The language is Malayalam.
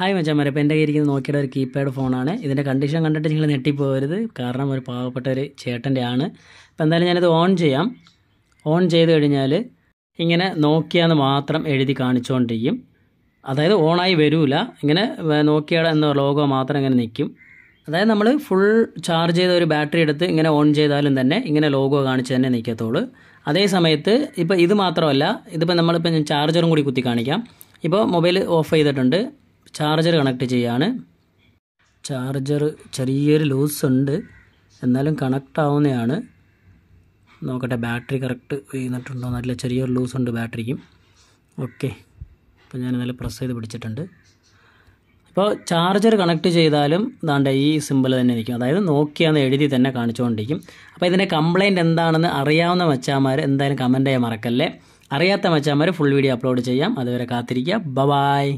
ഹായ് മച്ചാമാർ ഇപ്പോൾ എൻ്റെ കയ്യിരിക്കുന്ന നോക്കിയുടെ ഒരു കീപാഡ് ഫോണാണ് ഇതിൻ്റെ കണ്ടീഷൻ കണ്ടിട്ട് നിങ്ങൾ ഞെട്ടിപ്പോകരുത് കാരണം ഒരു പാവപ്പെട്ട ഒരു ചേട്ടൻ്റെ ആണ് അപ്പോൾ എന്തായാലും ഞാനിത് ഓൺ ചെയ്യാം ഓൺ ചെയ്ത് കഴിഞ്ഞാൽ ഇങ്ങനെ നോക്കിയാന്ന് മാത്രം എഴുതി കാണിച്ചുകൊണ്ടിരിക്കും അതായത് ഓണായി വരില്ല ഇങ്ങനെ നോക്കിയുടെ എന്ന ലോഗോ മാത്രം ഇങ്ങനെ നിൽക്കും അതായത് നമ്മൾ ഫുൾ ചാർജ് ചെയ്ത ഒരു ബാറ്ററി എടുത്ത് ഇങ്ങനെ ഓൺ ചെയ്താലും തന്നെ ഇങ്ങനെ ലോഗോ കാണിച്ച് തന്നെ നിൽക്കത്തുള്ളൂ അതേ സമയത്ത് ഇപ്പോൾ ഇത് മാത്രമല്ല ഇതിപ്പോൾ നമ്മളിപ്പോൾ ചാർജറും കൂടി കുത്തി കാണിക്കാം ഇപ്പോൾ മൊബൈൽ ഓഫ് ചെയ്തിട്ടുണ്ട് ചാർജർ കണക്ട് ചെയ്യാണ് ചാർജർ ചെറിയൊരു ലൂസ് ഉണ്ട് എന്നാലും കണക്ട് ആവുന്നതാണ് നോക്കട്ടെ ബാറ്ററി കറക്റ്റ് ചെയ്യുന്നിട്ടുണ്ടോ നല്ല ചെറിയൊരു ലൂസ് ഉണ്ട് ബാറ്ററിക്കും ഓക്കെ അപ്പോൾ ഞാൻ നല്ല പ്രസ് ചെയ്ത് പിടിച്ചിട്ടുണ്ട് അപ്പോൾ ചാർജർ കണക്ട് ചെയ്താലും ദാണ്ട ഈ സിമ്പിൾ തന്നെ ഇരിക്കും അതായത് നോക്കിയാന്ന് എഴുതി തന്നെ കാണിച്ചുകൊണ്ടിരിക്കും അപ്പോൾ ഇതിൻ്റെ കംപ്ലയിൻറ്റ് എന്താണെന്ന് അറിയാവുന്ന മച്ചാന്മാർ എന്തായാലും കമൻറ്റ് ചെയ്യാൻ മറക്കല്ലേ അറിയാത്ത മച്ചാന്മാർ ഫുൾ വീഡിയോ അപ്ലോഡ് ചെയ്യാം അതുവരെ കാത്തിരിക്കുക ബ ബായ്